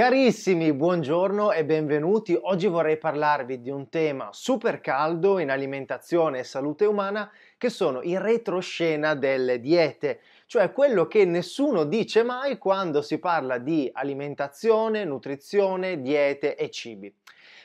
Carissimi, buongiorno e benvenuti. Oggi vorrei parlarvi di un tema super caldo in alimentazione e salute umana che sono i retroscena delle diete, cioè quello che nessuno dice mai quando si parla di alimentazione, nutrizione, diete e cibi.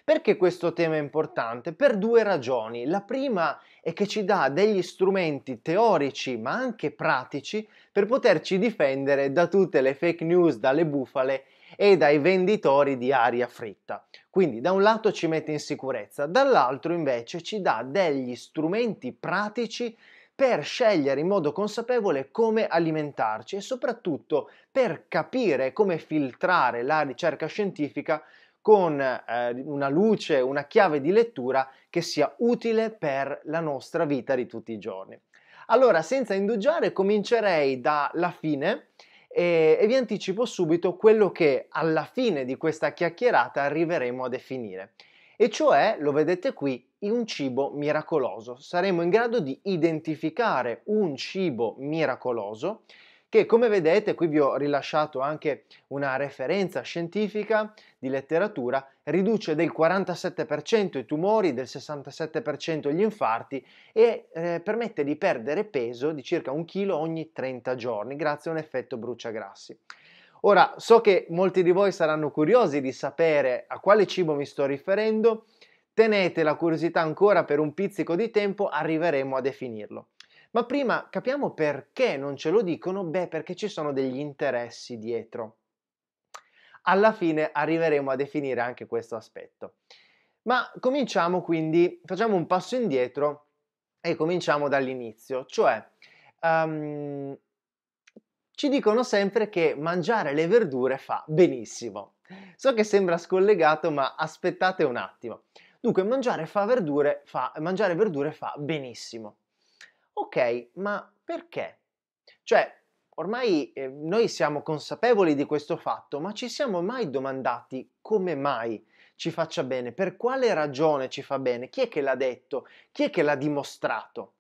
Perché questo tema è importante? Per due ragioni. La prima è che ci dà degli strumenti teorici ma anche pratici per poterci difendere da tutte le fake news, dalle bufale e dai venditori di aria fritta. Quindi da un lato ci mette in sicurezza, dall'altro invece ci dà degli strumenti pratici per scegliere in modo consapevole come alimentarci e soprattutto per capire come filtrare la ricerca scientifica con eh, una luce, una chiave di lettura che sia utile per la nostra vita di tutti i giorni. Allora, senza indugiare, comincerei dalla fine e, vi anticipo subito quello che alla fine di questa chiacchierata arriveremo a definire. E cioè, lo vedete qui, un cibo miracoloso. Saremo in grado di identificare un cibo miracoloso che come vedete qui vi ho rilasciato anche una referenza scientifica di letteratura, riduce del 47% i tumori, del 67% gli infarti e eh, permette di perdere peso di circa un chilo ogni 30 giorni grazie a un effetto bruciagrassi. Ora, so che molti di voi saranno curiosi di sapere a quale cibo mi sto riferendo, tenete la curiosità ancora per un pizzico di tempo, arriveremo a definirlo. Ma prima capiamo perché non ce lo dicono? Beh, perché ci sono degli interessi dietro. Alla fine arriveremo a definire anche questo aspetto. Ma cominciamo quindi, facciamo un passo indietro e cominciamo dall'inizio, cioè um, ci dicono sempre che mangiare le verdure fa benissimo. So che sembra scollegato, ma aspettate un attimo. Dunque, mangiare, fa verdure, fa, mangiare verdure fa benissimo. Ok, ma perché? Cioè, ormai eh, noi siamo consapevoli di questo fatto, ma ci siamo mai domandati come mai ci faccia bene, per quale ragione ci fa bene, chi è che l'ha detto, chi è che l'ha dimostrato?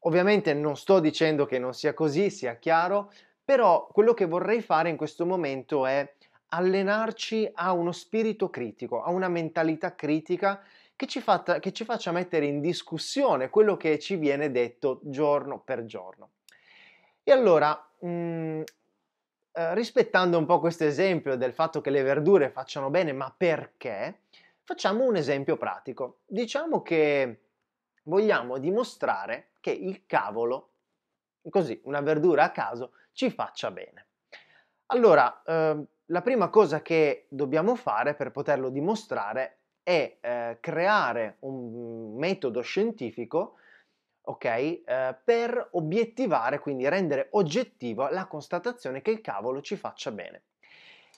Ovviamente non sto dicendo che non sia così, sia chiaro, però quello che vorrei fare in questo momento è allenarci a uno spirito critico, a una mentalità critica che ci, fatta, che ci faccia mettere in discussione quello che ci viene detto giorno per giorno. E allora, mh, mm, eh, rispettando un po' questo esempio del fatto che le verdure facciano bene, ma perché? Facciamo un esempio pratico. Diciamo che vogliamo dimostrare che il cavolo, così una verdura a caso, ci faccia bene. Allora, eh, la prima cosa che dobbiamo fare per poterlo dimostrare è eh, creare un metodo scientifico ok, eh, per obiettivare, quindi rendere oggettiva la constatazione che il cavolo ci faccia bene.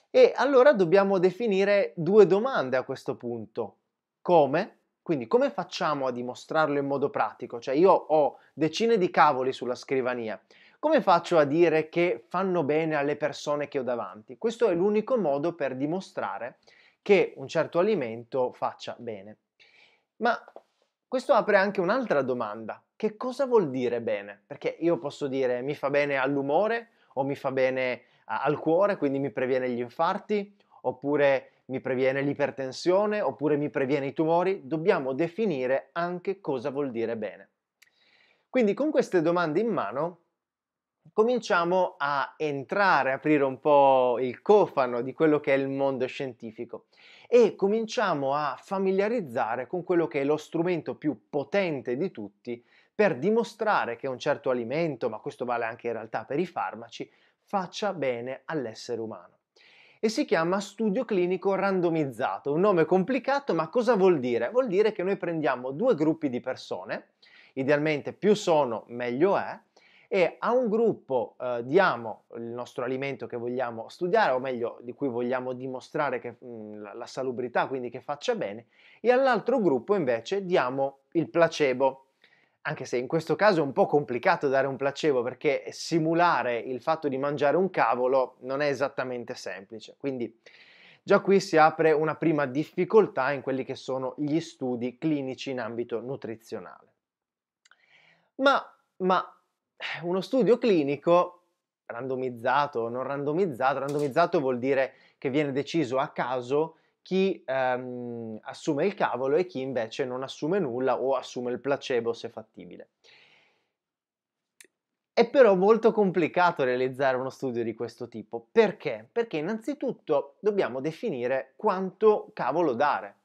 E allora dobbiamo definire due domande a questo punto. Come? Quindi come facciamo a dimostrarlo in modo pratico? Cioè io ho decine di cavoli sulla scrivania. Come faccio a dire che fanno bene alle persone che ho davanti? Questo è l'unico modo per dimostrare che un certo alimento faccia bene. Ma questo apre anche un'altra domanda. Che cosa vuol dire bene? Perché io posso dire mi fa bene all'umore o mi fa bene al cuore, quindi mi previene gli infarti, oppure mi previene l'ipertensione, oppure mi previene i tumori. Dobbiamo definire anche cosa vuol dire bene. Quindi con queste domande in mano cominciamo a entrare, aprire un po' il cofano di quello che è il mondo scientifico e cominciamo a familiarizzare con quello che è lo strumento più potente di tutti per dimostrare che un certo alimento, ma questo vale anche in realtà per i farmaci, faccia bene all'essere umano. E si chiama studio clinico randomizzato, un nome complicato, ma cosa vuol dire? Vuol dire che noi prendiamo due gruppi di persone, idealmente più sono meglio è, e a un gruppo eh, diamo il nostro alimento che vogliamo studiare, o meglio di cui vogliamo dimostrare che, mh, mm, la salubrità, quindi che faccia bene, e all'altro gruppo invece diamo il placebo. Anche se in questo caso è un po' complicato dare un placebo perché simulare il fatto di mangiare un cavolo non è esattamente semplice. Quindi già qui si apre una prima difficoltà in quelli che sono gli studi clinici in ambito nutrizionale. Ma, ma uno studio clinico randomizzato, o non randomizzato, randomizzato vuol dire che viene deciso a caso chi ehm, assume il cavolo e chi invece non assume nulla o assume il placebo se fattibile. È però molto complicato realizzare uno studio di questo tipo. Perché? Perché innanzitutto dobbiamo definire quanto cavolo dare.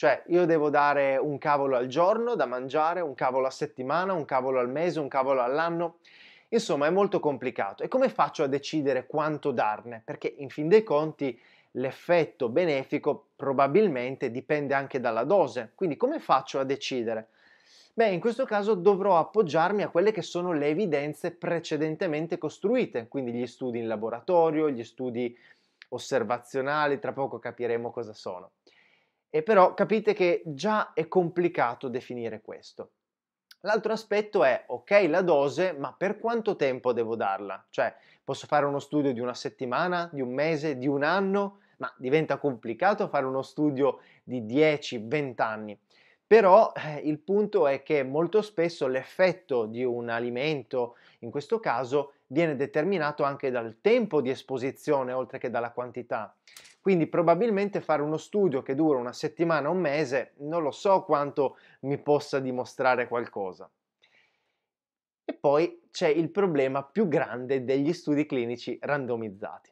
Cioè io devo dare un cavolo al giorno da mangiare, un cavolo a settimana, un cavolo al mese, un cavolo all'anno. Insomma è molto complicato. E come faccio a decidere quanto darne? Perché in fin dei conti l'effetto benefico probabilmente dipende anche dalla dose. Quindi come faccio a decidere? Beh, in questo caso dovrò appoggiarmi a quelle che sono le evidenze precedentemente costruite, quindi gli studi in laboratorio, gli studi osservazionali, tra poco capiremo cosa sono. E però capite che già è complicato definire questo. L'altro aspetto è, ok, la dose, ma per quanto tempo devo darla? Cioè, posso fare uno studio di una settimana, di un mese, di un anno? Ma diventa complicato fare uno studio di 10-20 anni. Però eh, il punto è che molto spesso l'effetto di un alimento, in questo caso, viene determinato anche dal tempo di esposizione, oltre che dalla quantità. Quindi probabilmente fare uno studio che dura una settimana, o un mese, non lo so quanto mi possa dimostrare qualcosa. E poi c'è il problema più grande degli studi clinici randomizzati.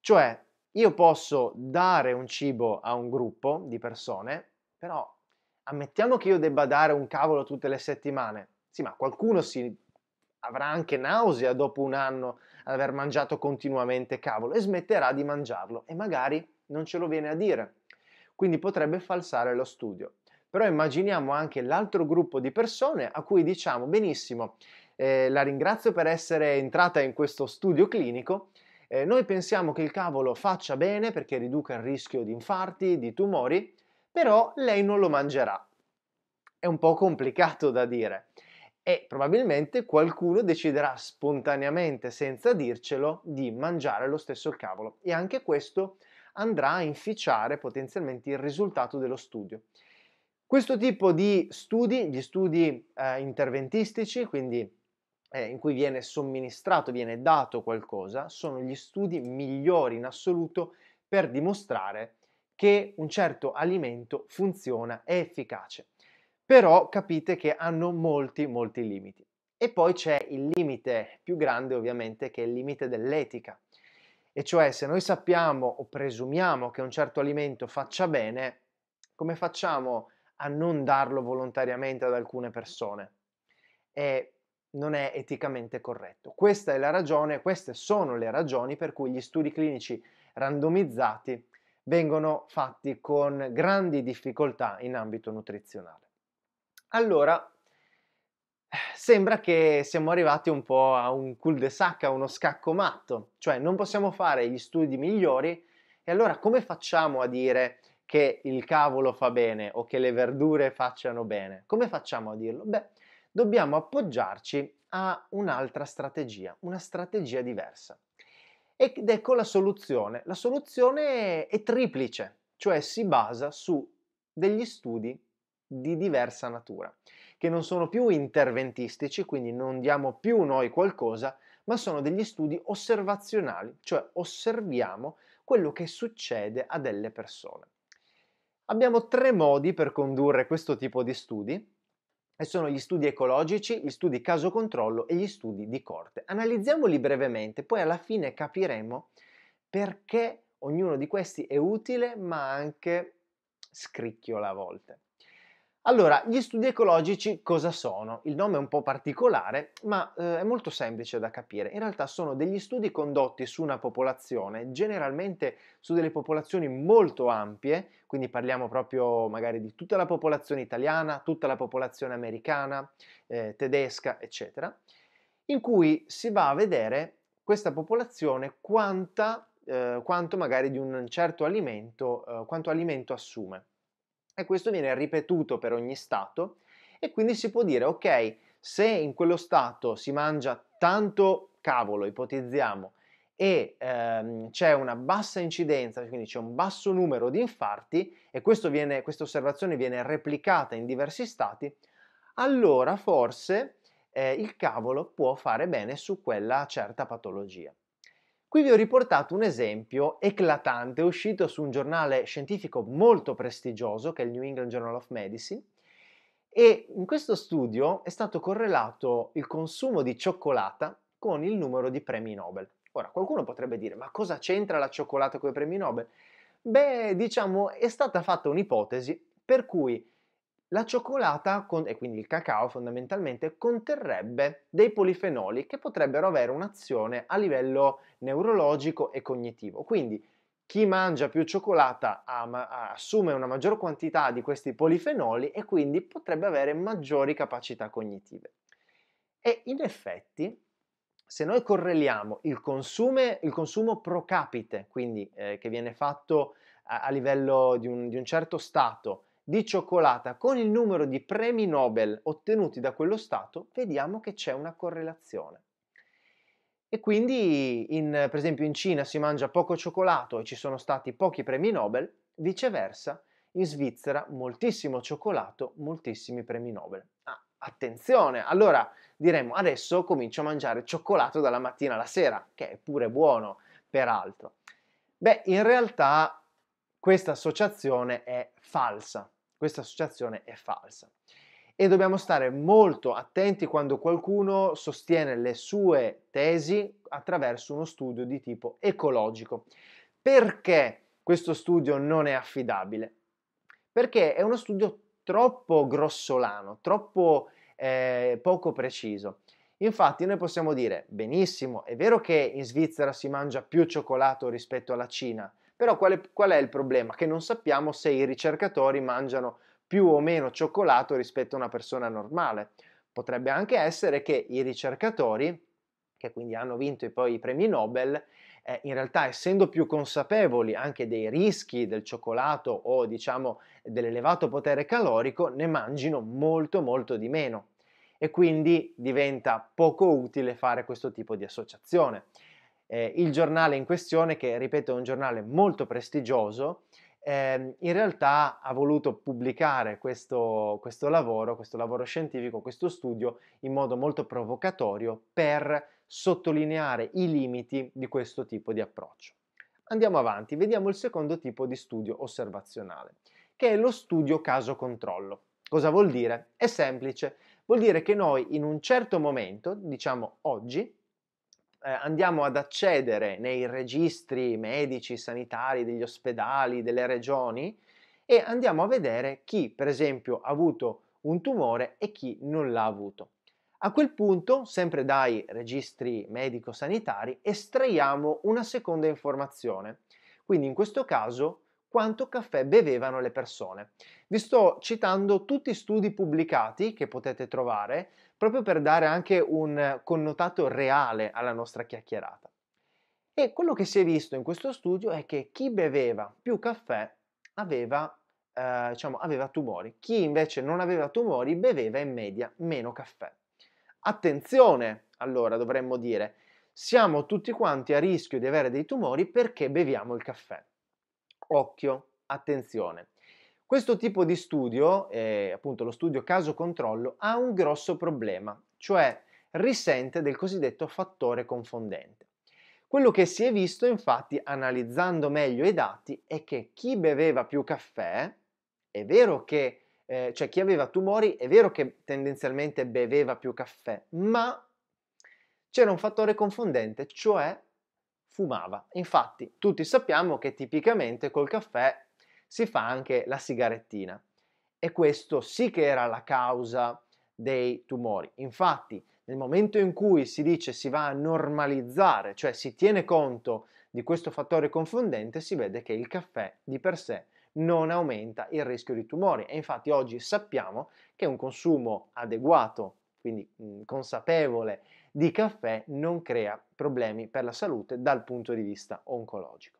Cioè, io posso dare un cibo a un gruppo di persone, però ammettiamo che io debba dare un cavolo tutte le settimane. Sì, ma qualcuno si avrà anche nausea dopo un anno ad aver mangiato continuamente cavolo e smetterà di mangiarlo e magari non ce lo viene a dire. Quindi potrebbe falsare lo studio. Però immaginiamo anche l'altro gruppo di persone a cui diciamo benissimo, eh, la ringrazio per essere entrata in questo studio clinico, eh, noi pensiamo che il cavolo faccia bene perché riduca il rischio di infarti, di tumori, però lei non lo mangerà. È un po' complicato da dire e probabilmente qualcuno deciderà spontaneamente, senza dircelo, di mangiare lo stesso cavolo e anche questo andrà a inficiare potenzialmente il risultato dello studio. Questo tipo di studi, gli studi eh, interventistici, quindi eh, in cui viene somministrato, viene dato qualcosa, sono gli studi migliori in assoluto per dimostrare che un certo alimento funziona, è efficace però capite che hanno molti, molti limiti. E poi c'è il limite più grande ovviamente che è il limite dell'etica. E cioè se noi sappiamo o presumiamo che un certo alimento faccia bene, come facciamo a non darlo volontariamente ad alcune persone? E non è eticamente corretto. Questa è la ragione, queste sono le ragioni per cui gli studi clinici randomizzati vengono fatti con grandi difficoltà in ambito nutrizionale. Allora, sembra che siamo arrivati un po' a un cul-de-sac, a uno scacco matto, cioè non possiamo fare gli studi migliori e allora come facciamo a dire che il cavolo fa bene o che le verdure facciano bene? Come facciamo a dirlo? Beh, dobbiamo appoggiarci a un'altra strategia, una strategia diversa. Ed ecco la soluzione. La soluzione è triplice, cioè si basa su degli studi di diversa natura, che non sono più interventistici, quindi non diamo più noi qualcosa, ma sono degli studi osservazionali, cioè osserviamo quello che succede a delle persone. Abbiamo tre modi per condurre questo tipo di studi, e sono gli studi ecologici, gli studi caso controllo e gli studi di corte. Analizziamoli brevemente, poi alla fine capiremo perché ognuno di questi è utile ma anche scricchiola a volte. Allora, gli studi ecologici cosa sono? Il nome è un po' particolare, ma eh, è molto semplice da capire. In realtà sono degli studi condotti su una popolazione, generalmente su delle popolazioni molto ampie, quindi parliamo proprio magari di tutta la popolazione italiana, tutta la popolazione americana, eh, tedesca, eccetera, in cui si va a vedere questa popolazione quanta, eh, quanto magari di un certo alimento, eh, quanto alimento assume e questo viene ripetuto per ogni stato e quindi si può dire ok, se in quello stato si mangia tanto cavolo, ipotizziamo, e ehm, c'è una bassa incidenza, quindi c'è un basso numero di infarti, e viene, questa osservazione viene replicata in diversi stati, allora forse eh, il cavolo può fare bene su quella certa patologia. Qui vi ho riportato un esempio eclatante uscito su un giornale scientifico molto prestigioso che è il New England Journal of Medicine e in questo studio è stato correlato il consumo di cioccolata con il numero di premi Nobel. Ora qualcuno potrebbe dire ma cosa c'entra la cioccolata con i premi Nobel? Beh diciamo è stata fatta un'ipotesi per cui la cioccolata e quindi il cacao fondamentalmente conterrebbe dei polifenoli che potrebbero avere un'azione a livello neurologico e cognitivo. Quindi chi mangia più cioccolata assume una maggior quantità di questi polifenoli e quindi potrebbe avere maggiori capacità cognitive. E in effetti, se noi correliamo il, consume, il consumo pro capite, quindi eh, che viene fatto a, a livello di un, di un certo stato, di cioccolata con il numero di premi Nobel ottenuti da quello Stato, vediamo che c'è una correlazione. E quindi, in, per esempio, in Cina si mangia poco cioccolato e ci sono stati pochi premi Nobel, viceversa, in Svizzera moltissimo cioccolato, moltissimi premi Nobel. Ah, attenzione! Allora diremmo adesso comincio a mangiare cioccolato dalla mattina alla sera, che è pure buono, peraltro. Beh, in realtà questa associazione è falsa, questa associazione è falsa. E dobbiamo stare molto attenti quando qualcuno sostiene le sue tesi attraverso uno studio di tipo ecologico. Perché questo studio non è affidabile? Perché è uno studio troppo grossolano, troppo eh, poco preciso. Infatti noi possiamo dire, benissimo, è vero che in Svizzera si mangia più cioccolato rispetto alla Cina, però qual è, qual è il problema? Che non sappiamo se i ricercatori mangiano più o meno cioccolato rispetto a una persona normale. Potrebbe anche essere che i ricercatori, che quindi hanno vinto e poi i premi Nobel, eh, in realtà essendo più consapevoli anche dei rischi del cioccolato o diciamo dell'elevato potere calorico, ne mangino molto molto di meno e quindi diventa poco utile fare questo tipo di associazione eh, il giornale in questione, che ripeto è un giornale molto prestigioso, eh, in realtà ha voluto pubblicare questo, questo lavoro, questo lavoro scientifico, questo studio in modo molto provocatorio per sottolineare i limiti di questo tipo di approccio. Andiamo avanti, vediamo il secondo tipo di studio osservazionale, che è lo studio caso controllo. Cosa vuol dire? È semplice, vuol dire che noi in un certo momento, diciamo oggi, eh, andiamo ad accedere nei registri medici, sanitari, degli ospedali, delle regioni e andiamo a vedere chi per esempio ha avuto un tumore e chi non l'ha avuto. A quel punto, sempre dai registri medico-sanitari, estraiamo una seconda informazione. Quindi in questo caso quanto caffè bevevano le persone. Vi sto citando tutti studi pubblicati che potete trovare proprio per dare anche un connotato reale alla nostra chiacchierata. E quello che si è visto in questo studio è che chi beveva più caffè aveva, eh, diciamo, aveva tumori, chi invece non aveva tumori beveva in media meno caffè. Attenzione, allora dovremmo dire, siamo tutti quanti a rischio di avere dei tumori perché beviamo il caffè occhio, attenzione. Questo tipo di studio, eh, appunto lo studio caso controllo, ha un grosso problema, cioè risente del cosiddetto fattore confondente. Quello che si è visto infatti analizzando meglio i dati è che chi beveva più caffè, è vero che, eh, cioè chi aveva tumori, è vero che tendenzialmente beveva più caffè, ma c'era un fattore confondente, cioè fumava. Infatti tutti sappiamo che tipicamente col caffè si fa anche la sigarettina e questo sì che era la causa dei tumori. Infatti nel momento in cui si dice si va a normalizzare, cioè si tiene conto di questo fattore confondente, si vede che il caffè di per sé non aumenta il rischio di tumori e infatti oggi sappiamo che un consumo adeguato, quindi consapevole di caffè non crea problemi per la salute dal punto di vista oncologico.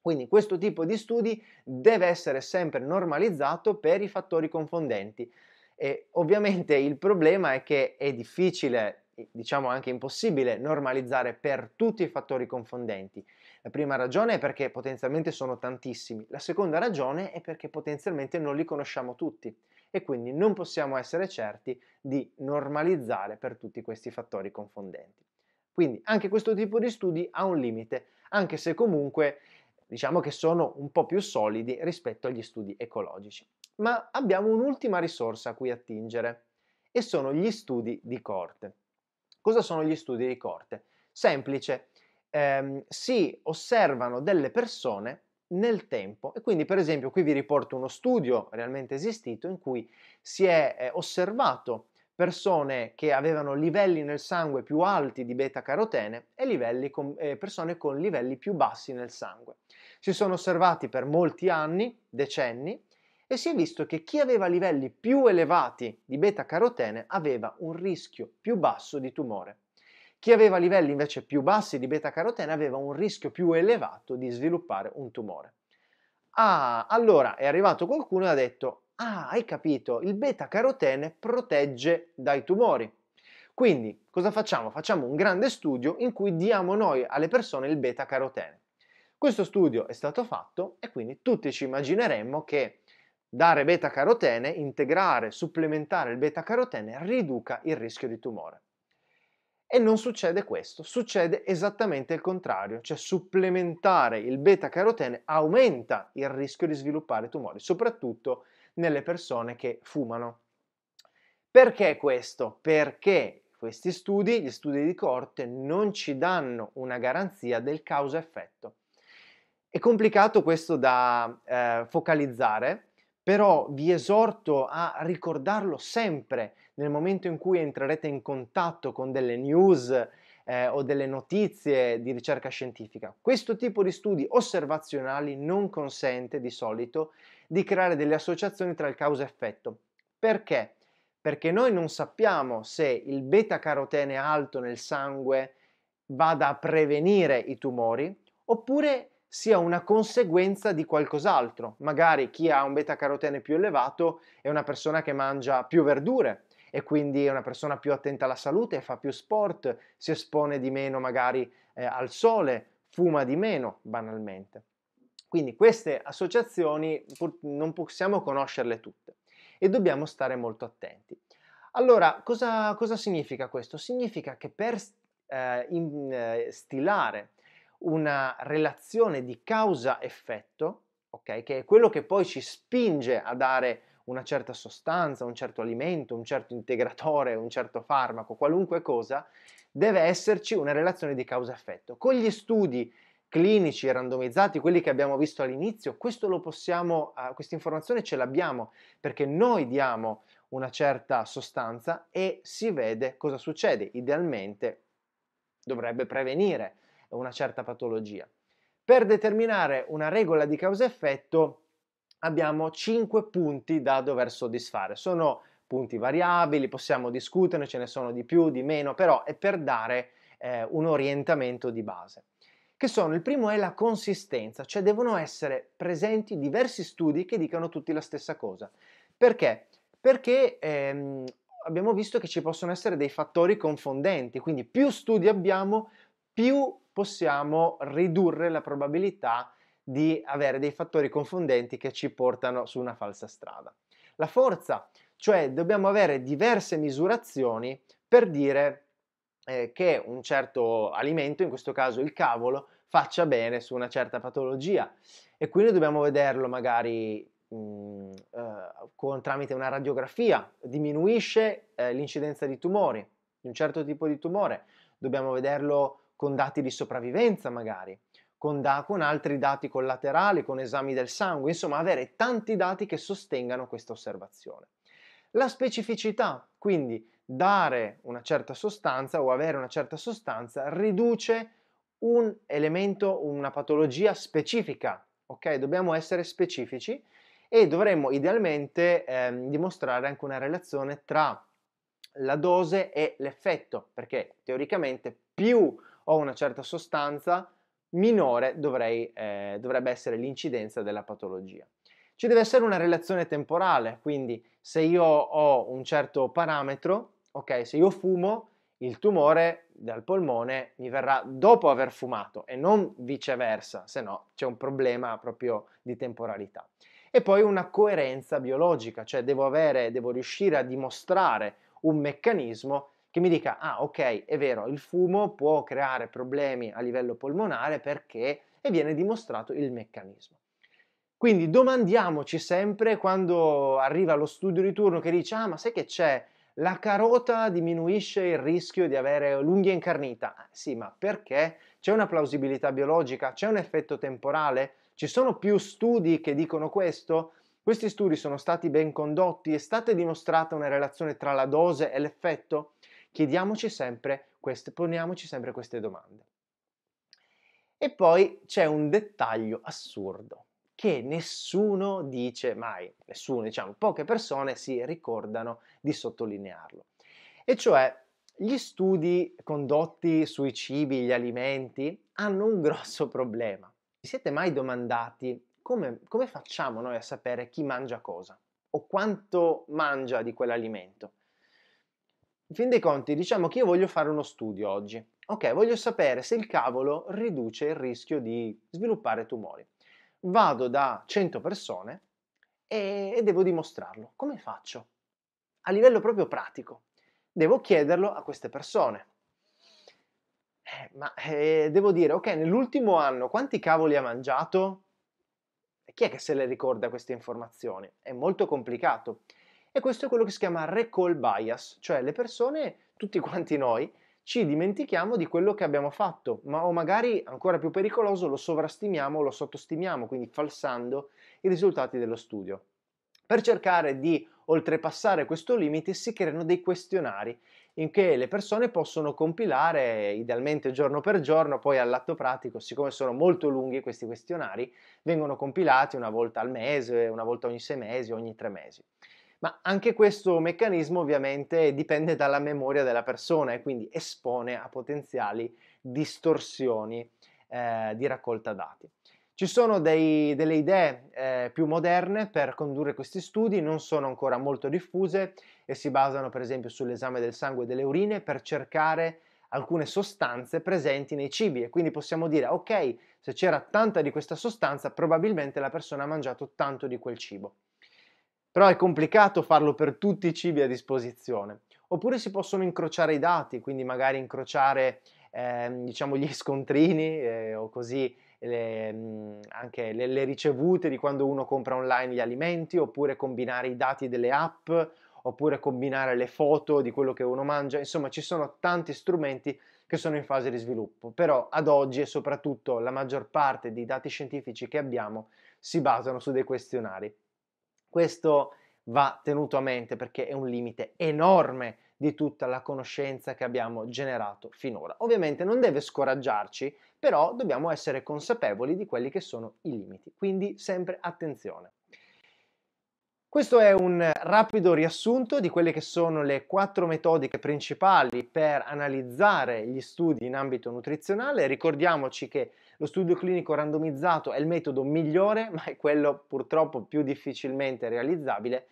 Quindi questo tipo di studi deve essere sempre normalizzato per i fattori confondenti. E ovviamente il problema è che è difficile, diciamo anche impossibile, normalizzare per tutti i fattori confondenti. La prima ragione è perché potenzialmente sono tantissimi, la seconda ragione è perché potenzialmente non li conosciamo tutti e quindi non possiamo essere certi di normalizzare per tutti questi fattori confondenti. Quindi anche questo tipo di studi ha un limite, anche se comunque diciamo che sono un po' più solidi rispetto agli studi ecologici. Ma abbiamo un'ultima risorsa a cui attingere e sono gli studi di corte. Cosa sono gli studi di corte? Semplice, ehm, si osservano delle persone nel tempo e quindi per esempio qui vi riporto uno studio realmente esistito in cui si è eh, osservato persone che avevano livelli nel sangue più alti di beta carotene e con, eh, persone con livelli più bassi nel sangue. Si sono osservati per molti anni, decenni, e si è visto che chi aveva livelli più elevati di beta carotene aveva un rischio più basso di tumore. Chi aveva livelli invece più bassi di beta-carotene aveva un rischio più elevato di sviluppare un tumore. Ah, allora è arrivato qualcuno e ha detto, ah, hai capito, il beta-carotene protegge dai tumori. Quindi, cosa facciamo? Facciamo un grande studio in cui diamo noi alle persone il beta-carotene. Questo studio è stato fatto e quindi tutti ci immagineremmo che dare beta-carotene, integrare, supplementare il beta-carotene riduca il rischio di tumore. E non succede questo, succede esattamente il contrario, cioè supplementare il beta-carotene aumenta il rischio di sviluppare tumori, soprattutto nelle persone che fumano. Perché questo? Perché questi studi, gli studi di corte, non ci danno una garanzia del causa-effetto. È complicato questo da eh, focalizzare, però vi esorto a ricordarlo sempre nel momento in cui entrerete in contatto con delle news eh, o delle notizie di ricerca scientifica. Questo tipo di studi osservazionali non consente di solito di creare delle associazioni tra il causa-effetto. e Perché? Perché noi non sappiamo se il beta-carotene alto nel sangue vada a prevenire i tumori oppure sia una conseguenza di qualcos'altro. Magari chi ha un beta-carotene più elevato è una persona che mangia più verdure e quindi è una persona più attenta alla salute, fa più sport, si espone di meno magari eh, al sole, fuma di meno banalmente. Quindi queste associazioni non possiamo conoscerle tutte e dobbiamo stare molto attenti. Allora, cosa, cosa significa questo? Significa che per eh, in, eh, stilare una relazione di causa-effetto, okay, che è quello che poi ci spinge a dare una certa sostanza, un certo alimento, un certo integratore, un certo farmaco, qualunque cosa, deve esserci una relazione di causa-effetto. Con gli studi clinici randomizzati, quelli che abbiamo visto all'inizio, questo lo possiamo, uh, questa informazione ce l'abbiamo perché noi diamo una certa sostanza e si vede cosa succede. Idealmente dovrebbe prevenire una certa patologia. Per determinare una regola di causa-effetto abbiamo 5 punti da dover soddisfare. Sono punti variabili, possiamo discuterne, ce ne sono di più, di meno, però è per dare eh, un orientamento di base. Che sono, il primo è la consistenza, cioè devono essere presenti diversi studi che dicano tutti la stessa cosa. Perché? Perché ehm, abbiamo visto che ci possono essere dei fattori confondenti, quindi più studi abbiamo, più possiamo ridurre la probabilità di avere dei fattori confondenti che ci portano su una falsa strada. La forza, cioè dobbiamo avere diverse misurazioni per dire eh, che un certo alimento, in questo caso il cavolo, faccia bene su una certa patologia e quindi dobbiamo vederlo magari mh, mm, eh, con, tramite una radiografia, diminuisce eh, l'incidenza di tumori, di un certo tipo di tumore, dobbiamo vederlo con dati di sopravvivenza magari con, da- con altri dati collaterali, con esami del sangue, insomma avere tanti dati che sostengano questa osservazione. La specificità, quindi dare una certa sostanza o avere una certa sostanza riduce un elemento, una patologia specifica, ok? Dobbiamo essere specifici e dovremmo idealmente ehm, dimostrare anche una relazione tra la dose e l'effetto, perché teoricamente più ho una certa sostanza, minore dovrei, eh, dovrebbe essere l'incidenza della patologia. Ci deve essere una relazione temporale, quindi se io ho un certo parametro, ok, se io fumo, il tumore dal polmone mi verrà dopo aver fumato e non viceversa, se no c'è un problema proprio di temporalità. E poi una coerenza biologica, cioè devo, avere, devo riuscire a dimostrare un meccanismo che mi dica, ah ok, è vero, il fumo può creare problemi a livello polmonare perché e viene dimostrato il meccanismo. Quindi domandiamoci sempre quando arriva lo studio di turno che dice, ah ma sai che c'è, la carota diminuisce il rischio di avere l'unghia incarnita. Ah, sì, ma perché? C'è una plausibilità biologica? C'è un effetto temporale? Ci sono più studi che dicono questo? Questi studi sono stati ben condotti? È stata dimostrata una relazione tra la dose e l'effetto? Chiediamoci sempre queste, poniamoci sempre queste domande. E poi c'è un dettaglio assurdo che nessuno dice mai, nessuno, diciamo, poche persone si ricordano di sottolinearlo. E cioè gli studi condotti sui cibi, gli alimenti, hanno un grosso problema. Vi siete mai domandati come, come facciamo noi a sapere chi mangia cosa o quanto mangia di quell'alimento? in fin dei conti, diciamo che io voglio fare uno studio oggi. Ok, voglio sapere se il cavolo riduce il rischio di sviluppare tumori. Vado da 100 persone e, devo dimostrarlo. Come faccio? A livello proprio pratico. Devo chiederlo a queste persone. Eh, ma eh, devo dire, ok, nell'ultimo anno quanti cavoli ha mangiato? E chi è che se le ricorda queste informazioni? È molto complicato. E questo è quello che si chiama recall bias, cioè le persone, tutti quanti noi, ci dimentichiamo di quello che abbiamo fatto, ma o magari ancora più pericoloso lo sovrastimiamo o lo sottostimiamo, quindi falsando i risultati dello studio. Per cercare di oltrepassare questo limite si creano dei questionari in che le persone possono compilare idealmente giorno per giorno, poi all'atto pratico, siccome sono molto lunghi questi questionari, vengono compilati una volta al mese, una volta ogni sei mesi, ogni tre mesi. Ma anche questo meccanismo ovviamente dipende dalla memoria della persona e quindi espone a potenziali distorsioni eh, di raccolta dati. Ci sono dei, delle idee eh, più moderne per condurre questi studi, non sono ancora molto diffuse e si basano per esempio sull'esame del sangue e delle urine per cercare alcune sostanze presenti nei cibi e quindi possiamo dire ok, se c'era tanta di questa sostanza probabilmente la persona ha mangiato tanto di quel cibo. Però è complicato farlo per tutti i cibi a disposizione. Oppure si possono incrociare i dati, quindi magari incrociare eh, diciamo gli scontrini eh, o così le, mm, anche le, le ricevute di quando uno compra online gli alimenti, oppure combinare i dati delle app, oppure combinare le foto di quello che uno mangia, insomma ci sono tanti strumenti che sono in fase di sviluppo, però ad oggi e soprattutto la maggior parte dei dati scientifici che abbiamo si basano su dei questionari. Questo va tenuto a mente perché è un limite enorme di tutta la conoscenza che abbiamo generato finora. Ovviamente non deve scoraggiarci, però dobbiamo essere consapevoli di quelli che sono i limiti, quindi sempre attenzione. Questo è un rapido riassunto di quelle che sono le quattro metodiche principali per analizzare gli studi in ambito nutrizionale. Ricordiamoci che lo studio clinico randomizzato è il metodo migliore, ma è quello purtroppo più difficilmente realizzabile.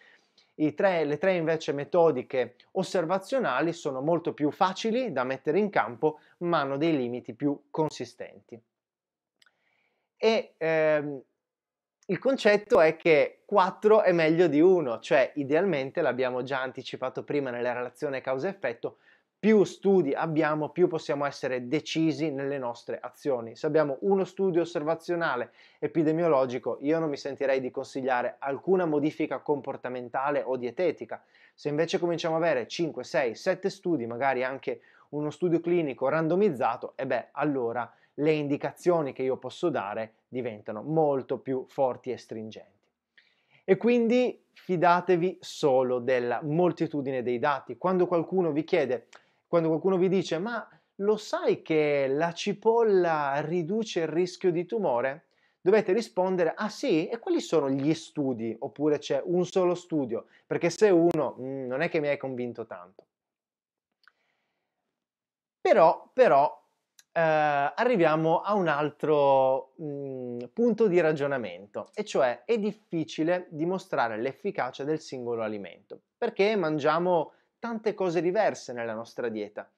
Tre, le tre invece metodiche osservazionali sono molto più facili da mettere in campo, ma hanno dei limiti più consistenti. E, ehm, il concetto è che 4 è meglio di 1, cioè idealmente, l'abbiamo già anticipato prima nella relazione causa-effetto, più studi abbiamo, più possiamo essere decisi nelle nostre azioni. Se abbiamo uno studio osservazionale epidemiologico, io non mi sentirei di consigliare alcuna modifica comportamentale o dietetica. Se invece cominciamo ad avere 5, 6, 7 studi, magari anche uno studio clinico randomizzato, e eh beh, allora le indicazioni che io posso dare diventano molto più forti e stringenti. E quindi fidatevi solo della moltitudine dei dati. Quando qualcuno vi chiede, quando qualcuno vi dice ma lo sai che la cipolla riduce il rischio di tumore? Dovete rispondere ah sì, e quali sono gli studi? Oppure c'è un solo studio? Perché se uno mh, mm, non è che mi hai convinto tanto. Però, però, eh, arriviamo a un altro mh, mm, punto di ragionamento, e cioè è difficile dimostrare l'efficacia del singolo alimento, perché mangiamo tante cose diverse nella nostra dieta.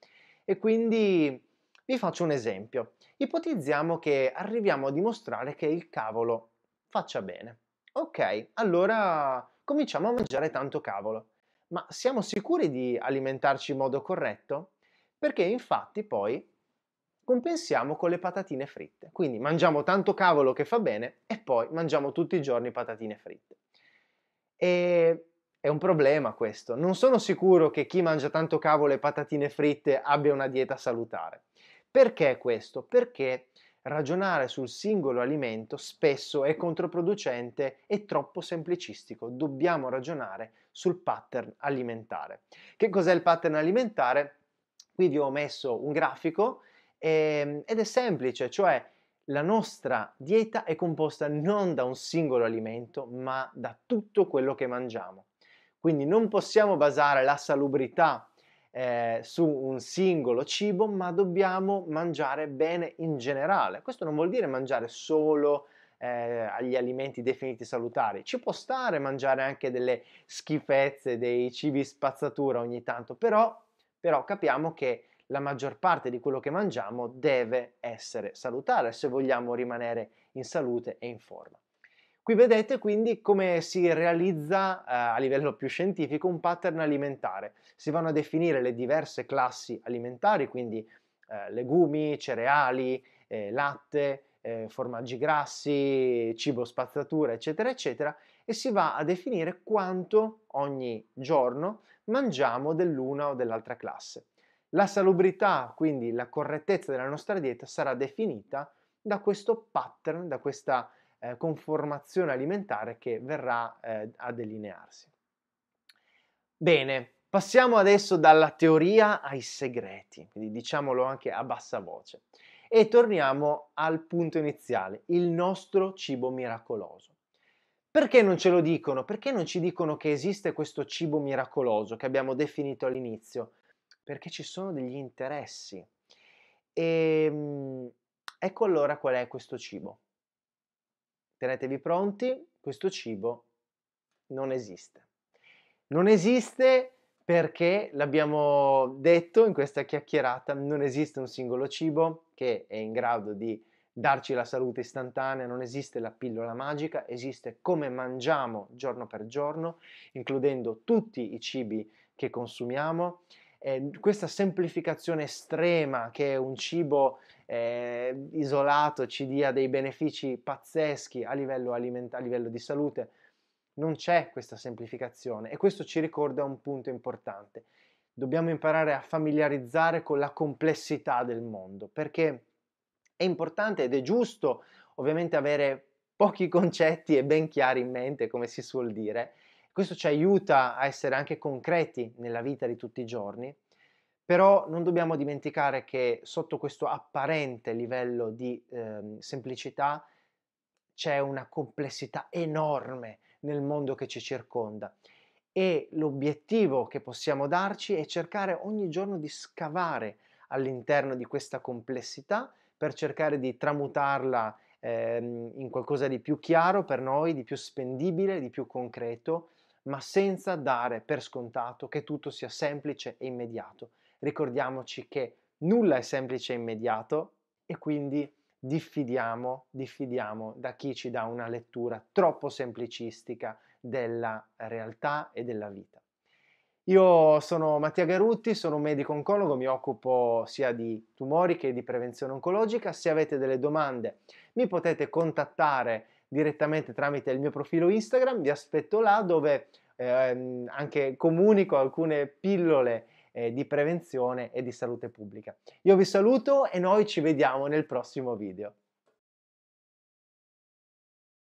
E quindi vi faccio un esempio. Ipotizziamo che arriviamo a dimostrare che il cavolo faccia bene. Ok, allora cominciamo a mangiare tanto cavolo. Ma siamo sicuri di alimentarci in modo corretto? Perché infatti poi compensiamo con le patatine fritte. Quindi mangiamo tanto cavolo che fa bene e poi mangiamo tutti i giorni patatine fritte. E è un problema questo. Non sono sicuro che chi mangia tanto cavolo e patatine fritte abbia una dieta salutare. Perché questo? Perché ragionare sul singolo alimento spesso è controproducente e troppo semplicistico. Dobbiamo ragionare sul pattern alimentare. Che cos'è il pattern alimentare? Qui vi ho messo un grafico e, ehm, ed è semplice, cioè la nostra dieta è composta non da un singolo alimento, ma da tutto quello che mangiamo. Quindi non possiamo basare la salubrità eh, su un singolo cibo, ma dobbiamo mangiare bene in generale. Questo non vuol dire mangiare solo eh, agli alimenti definiti salutari. Ci può stare mangiare anche delle schifezze, dei cibi spazzatura ogni tanto, però, però capiamo che la maggior parte di quello che mangiamo deve essere salutare se vogliamo rimanere in salute e in forma. Qui vedete quindi come si realizza eh, a livello più scientifico un pattern alimentare. Si vanno a definire le diverse classi alimentari, quindi eh, legumi, cereali, eh, latte, eh, formaggi grassi, cibo spazzatura, eccetera, eccetera, e si va a definire quanto ogni giorno mangiamo dell'una o dell'altra classe. La salubrità, quindi la correttezza della nostra dieta, sarà definita da questo pattern, da questa eh, conformazione alimentare che verrà eh, a delinearsi. Bene, passiamo adesso dalla teoria ai segreti, quindi diciamolo anche a bassa voce, e torniamo al punto iniziale, il nostro cibo miracoloso. Perché non ce lo dicono? Perché non ci dicono che esiste questo cibo miracoloso che abbiamo definito all'inizio? perché ci sono degli interessi. E, ehm, ecco allora qual è questo cibo. Tenetevi pronti, questo cibo non esiste. Non esiste perché l'abbiamo detto in questa chiacchierata, non esiste un singolo cibo che è in grado di darci la salute istantanea, non esiste la pillola magica, esiste come mangiamo giorno per giorno, includendo tutti i cibi che consumiamo eh, questa semplificazione estrema che un cibo eh, isolato ci dia dei benefici pazzeschi a livello, aliment- a livello di salute, non c'è questa semplificazione e questo ci ricorda un punto importante. Dobbiamo imparare a familiarizzare con la complessità del mondo perché è importante ed è giusto ovviamente avere pochi concetti e ben chiari in mente, come si suol dire, questo ci aiuta a essere anche concreti nella vita di tutti i giorni, però non dobbiamo dimenticare che sotto questo apparente livello di eh, semplicità c'è una complessità enorme nel mondo che ci circonda e l'obiettivo che possiamo darci è cercare ogni giorno di scavare all'interno di questa complessità per cercare di tramutarla ehm, in qualcosa di più chiaro per noi, di più spendibile, di più concreto ma senza dare per scontato che tutto sia semplice e immediato. Ricordiamoci che nulla è semplice e immediato e quindi diffidiamo, diffidiamo da chi ci dà una lettura troppo semplicistica della realtà e della vita. Io sono Mattia Garutti, sono un medico oncologo, mi occupo sia di tumori che di prevenzione oncologica. Se avete delle domande mi potete contattare direttamente tramite il mio profilo Instagram, vi aspetto là dove ehm, anche comunico alcune pillole eh, di prevenzione e di salute pubblica. Io vi saluto e noi ci vediamo nel prossimo video.